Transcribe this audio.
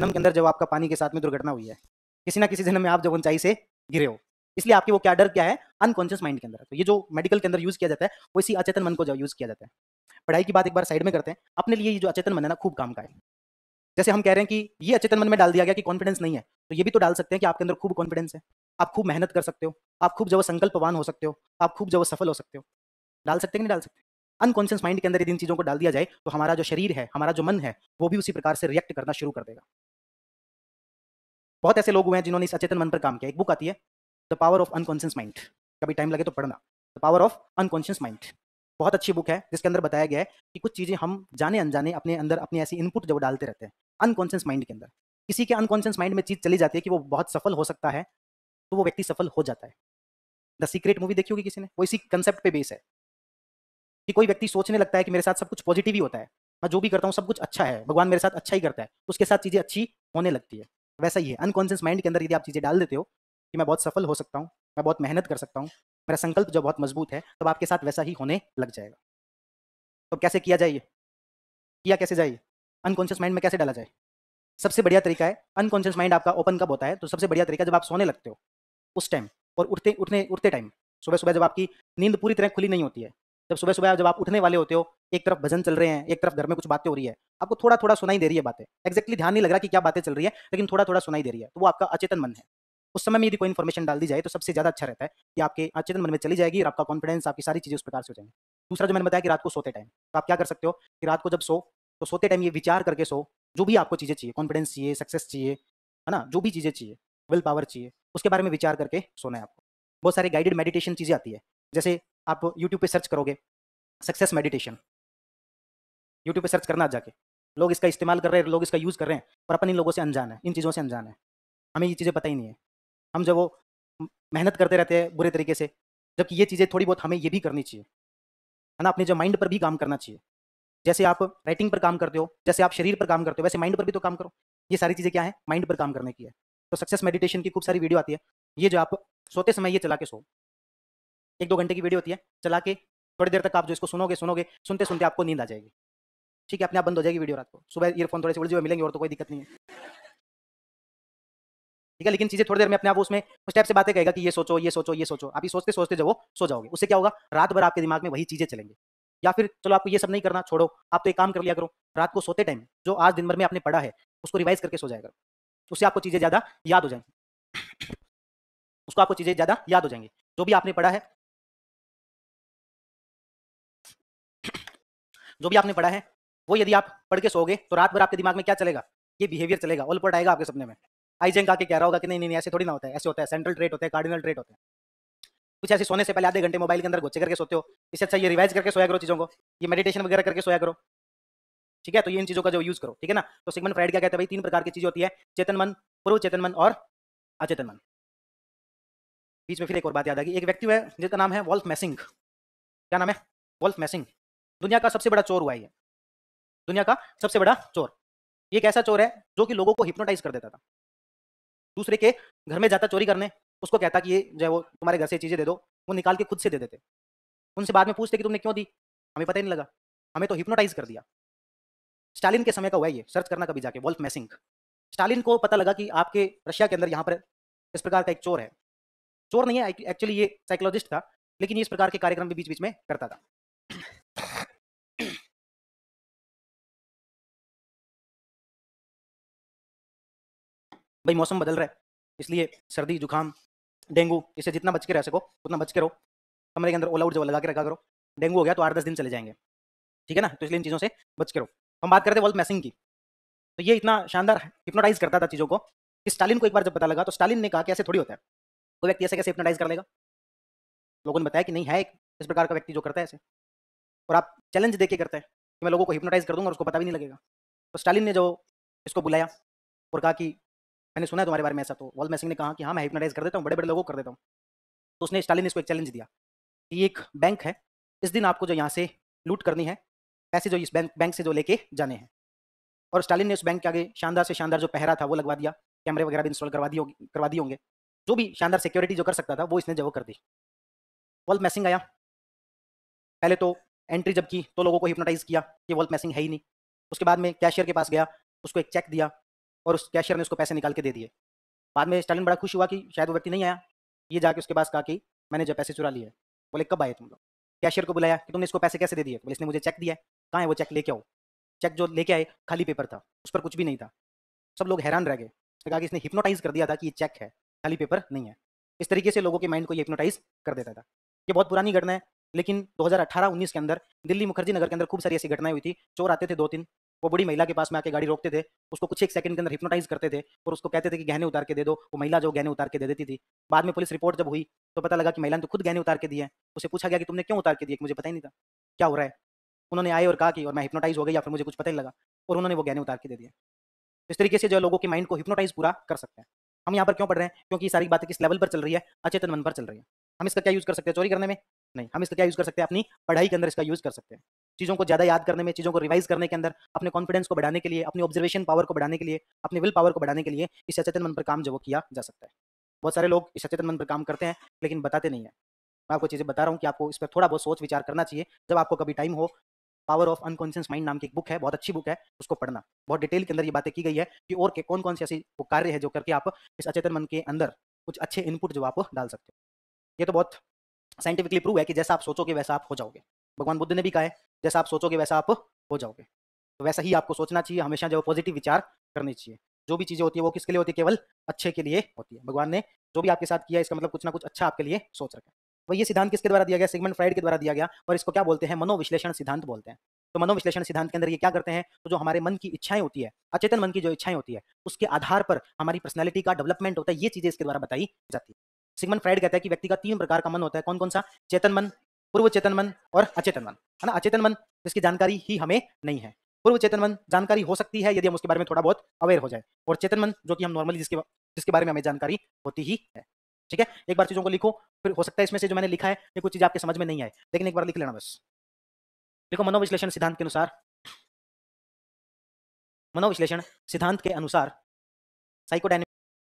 जन्म के अंदर जब आपका पानी के साथ में दुर्घटना हुई है किसी ना किसी जन्म में आप जब ऊंचाई से गिरे हो इसलिए आपके वो क्या डर क्या है अनकॉन्शियस माइंड के अंदर तो ये जो मेडिकल के अंदर यूज किया जाता है वो इसी अचेतन मन को जब यूज किया जाता है पढ़ाई की बात एक बार साइड में करते हैं अपने लिए ये जो अचेतन मन है ना खूब काम का है जैसे हम कह रहे हैं कि ये अचेतन मन में डाल दिया गया कि कॉन्फिडेंस नहीं है तो ये भी तो डाल सकते हैं कि आपके अंदर खूब कॉन्फिडेंस है आप खूब मेहनत कर सकते हो आप खूब जब संकल्पवान हो सकते हो आप खूब जब सफल हो सकते हो डाल सकते हैं नहीं डाल सकते अनकॉन्शियस माइंड के अंदर यदि इन चीज़ों को डाल दिया जाए तो हमारा जो शरीर है हमारा जो मन है वो भी उसी प्रकार से रिएक्ट करना शुरू कर देगा बहुत ऐसे लोग हुए हैं जिन्होंने इस अचेतन मन पर काम किया एक बुक आती है the power of unconscious mind कभी टाइम लगे तो पढ़ना the power of unconscious mind बहुत अच्छी बुक है जिसके अंदर बताया गया है कि कुछ चीज़ें हम जाने अनजाने अपने अंदर अपने ऐसी इनपुट जब डालते रहते हैं अनकॉन्शियस माइंड के अंदर किसी के अनकॉन्शियस माइंड में चीज़ चली जाती है कि वो बहुत सफल हो सकता है तो वो व्यक्ति सफल हो जाता है द सीक्रेट मूवी देखी होगी किसी ने वो इसी कंसेप्ट पे बेस है कि कोई व्यक्ति सोचने लगता है कि मेरे साथ सब कुछ पॉजिटिव ही होता है मैं जो भी करता हूँ सब कुछ अच्छा है भगवान मेरे साथ अच्छा ही करता है उसके साथ चीज़ें अच्छी होने लगती है वैसा ही है अनकॉन्शियस माइंड के अंदर यदि आप चीज़ें डाल देते हो कि मैं बहुत सफल हो सकता हूँ मैं बहुत मेहनत कर सकता हूँ मेरा संकल्प जो बहुत मजबूत है तब तो आपके साथ वैसा ही होने लग जाएगा तो कैसे किया जाए किया कैसे जाए अनकॉन्शियस माइंड में कैसे डाला जाए सबसे बढ़िया तरीका है अनकॉन्शियस माइंड आपका ओपन कब होता है तो सबसे बढ़िया तरीका जब आप सोने लगते हो उस टाइम और उठते उठने उठते टाइम सुबह सुबह जब आपकी नींद पूरी तरह खुली नहीं होती है जब सुबह सुबह जब आप उठने वाले होते हो एक तरफ भजन चल रहे हैं एक तरफ घर में कुछ बातें हो रही है आपको थोड़ा थोड़ा सुनाई दे रही है बातें एक्जैक्टली ध्यान नहीं लग रहा कि क्या बातें चल रही है लेकिन थोड़ा थोड़ा सुनाई दे रही है तो वो आपका अचेतन मन है उस समय में यदि कोई इन्फॉर्मेशन डाल दी जाए तो सबसे ज्यादा अच्छा रहता है कि आपके अचेतन मन में चली जाएगी और आपका कॉन्फिडेंस आपकी सारी चीजें उस प्रकार से हो जाएंगी दूसरा जो मैंने बताया कि रात को सोते टाइम तो आप क्या कर सकते हो कि रात को जब सो तो सोते टाइम ये विचार करके सो जो भी आपको चीजें चाहिए कॉन्फिडेंस चाहिए सक्सेस चाहिए है ना जो भी चीजें चाहिए विल पावर चाहिए उसके बारे में विचार करके सोना है आपको बहुत सारे गाइडेड मेडिटेशन चीजें आती है जैसे आप यूट्यूब पे सर्च करोगे सक्सेस मेडिटेशन यूट्यूब पे सर्च करना जाके लोग इसका इस्तेमाल कर रहे हैं लोग इसका यूज़ कर रहे हैं पर अपन इन लोगों से अनजान है इन चीज़ों से अनजान है हमें ये चीज़ें पता ही नहीं है हम जब वो मेहनत करते रहते हैं बुरे तरीके से जबकि ये चीज़ें थोड़ी बहुत हमें ये भी करनी चाहिए है ना अपने जो माइंड पर भी काम करना चाहिए जैसे आप राइटिंग पर काम करते हो जैसे आप शरीर पर काम करते हो वैसे माइंड पर भी तो काम करो ये सारी चीज़ें क्या है माइंड पर काम करने की है तो सक्सेस मेडिटेशन की खूब सारी वीडियो आती है ये जो आप सोते समय ये चला के सो एक दो घंटे की वीडियो होती है चला के थोड़ी देर तक आप जो इसको सुनोगे सुनोगे सुनते सुनते आपको नींद आ जाएगी ठीक है अपने आप बंद हो जाएगी वीडियो रात को सुबह ईयरफोन थोड़े से उड़ हुए मिलेंगे और तो कोई दिक्कत नहीं है ठीक है लेकिन चीजें थोड़ी देर में अपने आप उसमें उस टाइप से बातें कहेगा कि ये सोचो ये सोचो ये सोचो आप ये सोचते सोचते जब वो सो जाओगे उससे क्या होगा रात भर आपके दिमाग में वही चीजें चलेंगे या फिर चलो आपको ये सब नहीं करना छोड़ो आप तो एक काम कर लिया करो रात को सोते टाइम जो आज दिन भर में आपने पढ़ा है उसको रिवाइज करके सो जाएगा उससे आपको चीजें ज्यादा याद हो जाएंगी उसको आपको चीजें ज्यादा याद हो जाएंगी जो भी आपने पढ़ा है जो भी आपने पढ़ा है वो यदि आप पढ़ के सोगे तो रात भर आपके दिमाग में क्या चलेगा ये बिहेवियर चलेगा ऑल पोर्ट आएगा आपके सपने में आईजेंक आके कह रहा होगा कि नहीं नहीं ऐसे थोड़ी ना होता है ऐसे होता है सेंट्रल ट्रेट होता है कार्डिनल ट्रेट होता है कुछ ऐसे सोने से पहले आधे घंटे मोबाइल के अंदर गुच्छे करके सोते हो इससे अच्छा ये रिवाइज करके सोया करो चीजों को ये मेडिटेशन वगैरह करके सोया करो ठीक है तो ये इन चीजों का जो यूज करो ठीक है ना तो सिगमन फ्राइड क्या कहते हैं भाई तीन प्रकार की चीज होती है चेतन मन पूर्व चेतन मन और अचेतन मन बीच में फिर एक और बात याद आ गई एक व्यक्ति है जिसका नाम है वॉल्फ मैसिंग क्या नाम है वॉल्फ मैसिंग दुनिया का सबसे बड़ा चोर हुआ ये दुनिया का सबसे बड़ा चोर ये कैसा चोर है जो कि लोगों को हिप्नोटाइज कर देता था दूसरे के घर में जाता चोरी करने उसको कहता कि ये जो है वो तुम्हारे घर से चीजें दे दो वो निकाल के खुद से दे देते उनसे बाद में पूछते कि तुमने क्यों दी हमें पता ही नहीं लगा हमें तो हिप्नोटाइज कर दिया स्टालिन के समय का हुआ ये सर्च करना कभी जाके वोल्फ मैसिंग स्टालिन को पता लगा कि आपके रशिया के अंदर यहाँ पर इस प्रकार का एक चोर है चोर नहीं है एक्चुअली ये साइकोलॉजिस्ट था लेकिन इस प्रकार के कार्यक्रम भी बीच बीच में करता था भाई मौसम बदल रहा है इसलिए सर्दी जुकाम डेंगू इससे जितना बच के रह सको उतना बच के रहो कमरे के अंदर ओला उठ जब लगा के रखा करो डेंगू हो गया तो आठ दस दिन चले जाएंगे ठीक है ना तो इसलिए इन चीज़ों से बच के रहो हम बात करते हैं मैसिंग की तो ये इतना शानदार हिप्नोटाइज करता था चीज़ों को कि स्टालिन को एक बार जब पता लगा तो स्टालिन ने कहा कि ऐसे थोड़ी होता है कोई व्यक्ति ऐसे कैसे हिप्नोटाइज कर लेगा लोगों ने बताया कि नहीं है एक इस प्रकार का व्यक्ति जो करता है ऐसे और आप चैलेंज देके करते हैं कि मैं लोगों को हिप्नोटाइज कर दूंगा और उसको पता भी नहीं लगेगा तो स्टालिन ने जो इसको बुलाया और कहा कि मैंने सुना है तुम्हारे बारे में ऐसा तो वॉल मैसिंग ने कहा कि हाँ मैं हिप्नोटाइज कर देता हूँ बड़े बड़े लोगों को कर देता हूँ तो उसने स्टालिन इसको एक चैलेंज दिया कि एक बैंक है इस दिन आपको जो यहाँ से लूट करनी है पैसे जो इस बैंक बैंक से जो लेके जाने हैं और स्टालिन ने उस बैंक के आगे शानदार से शानदार जो पहरा था वो लगवा दिया कैमरे वगैरह भी इंस्टॉल करवा दिए करवा दिए होंगे जो भी शानदार सिक्योरिटी जो कर सकता था वो इसने जो कर दी वॉल्फ मैसिंग आया पहले तो एंट्री जब की तो लोगों को हिप्नोटाइज किया कि वॉल्फ मैसिंग है ही नहीं उसके बाद में कैशियर के पास गया उसको एक चेक दिया और उस कैशियर ने उसको पैसे निकाल के दे दिए बाद में स्टालिन बड़ा खुश हुआ कि शायद वो व्यक्ति नहीं आया ये जाके उसके पास कहा कि मैंने जब पैसे चुरा लिए बोले कब आए तुम लोग कैशियर को बुलाया कि तुमने इसको पैसे कैसे दे दिए बोले इसने मुझे चेक दिया कहाँ है वो चेक लेके आओ चेक जो लेके आए खाली पेपर था उस पर कुछ भी नहीं था सब लोग हैरान रह गए उसने कहा कि इसने हिप्नोटाइज कर दिया था कि ये चेक है खाली पेपर नहीं है इस तरीके से लोगों के माइंड को ये हिप्नोटाइज कर देता था ये बहुत पुरानी घटना है लेकिन 2018-19 के अंदर दिल्ली मुखर्जी नगर के अंदर खूब सारी ऐसी घटनाएं हुई थी चोर आते थे दो तीन वो बुढ़ी महिला के पास में आके गाड़ी रोकते थे उसको कुछ एक सेकंड के अंदर हिप्नोटाइज करते थे और उसको कहते थे कि गहने उतार के दे दो वो महिला जो गहने उतार के दे देती थी बाद में पुलिस रिपोर्ट जब हुई तो पता लगा कि महिला ने तो खुद गहने उतार के दिए उसे पूछा गया कि तुमने क्यों उतार के दिए मुझे पता ही नहीं था क्या हो रहा है उन्होंने आए और कहा कि और मैं हिप्नोटाइज हो गया या फिर मुझे कुछ पता ही लगा और उन्होंने वो गहने उतार के दे दिए इस तरीके से जो लोगों के माइंड को हिप्नोटाइज पूरा कर सकते हैं हम यहाँ पर क्यों पढ़ रहे हैं क्योंकि सारी बातें किस लेवल पर चल रही है अचेतन मन पर चल रही है हम इसका क्या यूज कर सकते हैं चोरी करने में नहीं हम इसका क्या यूज कर सकते हैं अपनी पढ़ाई के अंदर इसका यूज कर सकते हैं चीज़ों को ज़्यादा याद करने में चीज़ों को रिवाइज करने के अंदर अपने कॉन्फिडेंस को बढ़ाने के लिए अपनी ऑब्जर्वेशन पावर को बढ़ाने के लिए अपने विल पावर को बढ़ाने के लिए इस सचेतन मन पर काम जो वो किया जा सकता है बहुत सारे लोग इस सचेतन मन पर काम करते हैं लेकिन बताते नहीं है मैं आपको चीज़ें बता रहा हूँ कि आपको इस पर थोड़ा बहुत सोच विचार करना चाहिए जब आपको कभी टाइम हो पावर ऑफ अनकॉन्शियस माइंड नाम की एक बुक है बहुत अच्छी बुक है उसको पढ़ना बहुत डिटेल के अंदर ये बातें की गई है कि और के कौन कौन से ऐसी वो कार्य है जो करके आप इस अचेतन मन के अंदर कुछ अच्छे इनपुट जो आप डाल सकते हो ये तो बहुत साइंटिफिकली प्रूव है कि जैसा आप सोचोगे वैसा आप हो जाओगे भगवान बुद्ध ने भी कहा है जैसा आप सोचोगे वैसा आप हो जाओगे तो वैसा ही आपको सोचना चाहिए हमेशा जो पॉजिटिव विचार करने चाहिए जो भी चीज़ें होती है वो किसके लिए होती है केवल अच्छे के लिए होती है भगवान ने जो भी आपके साथ किया इसका मतलब कुछ ना कुछ अच्छा आपके लिए सोच रखा है वही तो ये सिद्धांत किसके द्वारा दिया गया सिगमेंट फ्राइड के द्वारा दिया गया और इसको क्या बोलते हैं मनोविश्लेषण सिद्धांत बोलते हैं तो मनोविश्लेषण सिद्धांत के अंदर ये क्या करते हैं तो जो हमारे मन की इच्छाएं होती है अचेतन मन की जो इच्छाएं होती है उसके आधार पर हमारी पर्सनैलिटी का डेवलपमेंट होता है ये चीजें इसके द्वारा बताई जाती है सिगमन फ्राइड कहता है कि व्यक्ति का तीन प्रकार का मन होता है कौन कौन सा चेतन मन पूर्व चेतन मन और अचेतन मन है ना अचेतन मन जिसकी जानकारी ही हमें नहीं है पूर्व चेतन मन जानकारी हो सकती है यदि हम उसके बारे में थोड़ा बहुत अवेयर हो जाए और चेतन मन जो कि हम नॉर्मली जिसके जिसके बारे में हमें जानकारी होती ही है ठीक है एक बार चीजों को लिखो फिर हो सकता है इसमें से जो मैंने लिखा है ये कुछ चीज आपके समझ में नहीं आए लेकिन एक बार लिख लेना बस देखो मनोविश्लेषण सिद्धांत के अनुसार मनोविश्लेषण सिद्धांत के अनुसार साइकोडाइनिक